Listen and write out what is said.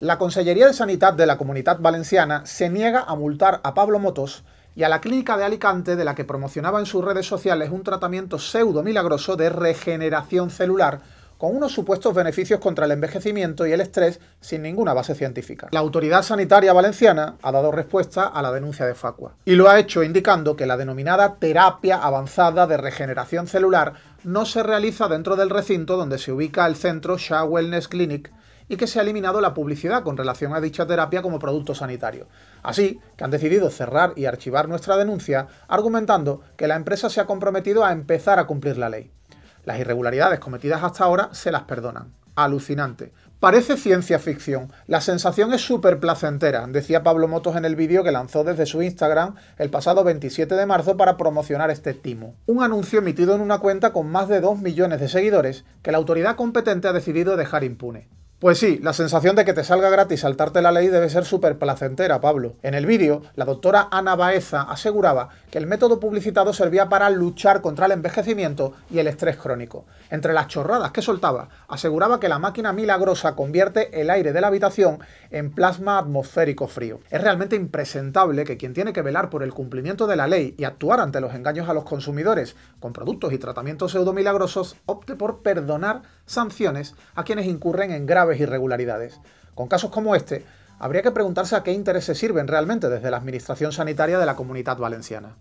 La Consellería de Sanidad de la Comunidad Valenciana se niega a multar a Pablo Motos y a la clínica de Alicante de la que promocionaba en sus redes sociales un tratamiento pseudo milagroso de regeneración celular con unos supuestos beneficios contra el envejecimiento y el estrés sin ninguna base científica. La autoridad sanitaria valenciana ha dado respuesta a la denuncia de Facua y lo ha hecho indicando que la denominada terapia avanzada de regeneración celular no se realiza dentro del recinto donde se ubica el centro Shah Wellness Clinic y que se ha eliminado la publicidad con relación a dicha terapia como producto sanitario. Así que han decidido cerrar y archivar nuestra denuncia argumentando que la empresa se ha comprometido a empezar a cumplir la ley. Las irregularidades cometidas hasta ahora se las perdonan. Alucinante. Parece ciencia ficción. La sensación es súper placentera, decía Pablo Motos en el vídeo que lanzó desde su Instagram el pasado 27 de marzo para promocionar este timo. Un anuncio emitido en una cuenta con más de 2 millones de seguidores que la autoridad competente ha decidido dejar impune. Pues sí, la sensación de que te salga gratis saltarte la ley debe ser súper placentera, Pablo. En el vídeo, la doctora Ana Baeza aseguraba que el método publicitado servía para luchar contra el envejecimiento y el estrés crónico. Entre las chorradas que soltaba, aseguraba que la máquina milagrosa convierte el aire de la habitación en plasma atmosférico frío. Es realmente impresentable que quien tiene que velar por el cumplimiento de la ley y actuar ante los engaños a los consumidores con productos y tratamientos pseudo milagrosos opte por perdonar sanciones a quienes incurren en graves irregularidades. Con casos como este, habría que preguntarse a qué intereses sirven realmente desde la Administración Sanitaria de la Comunidad Valenciana.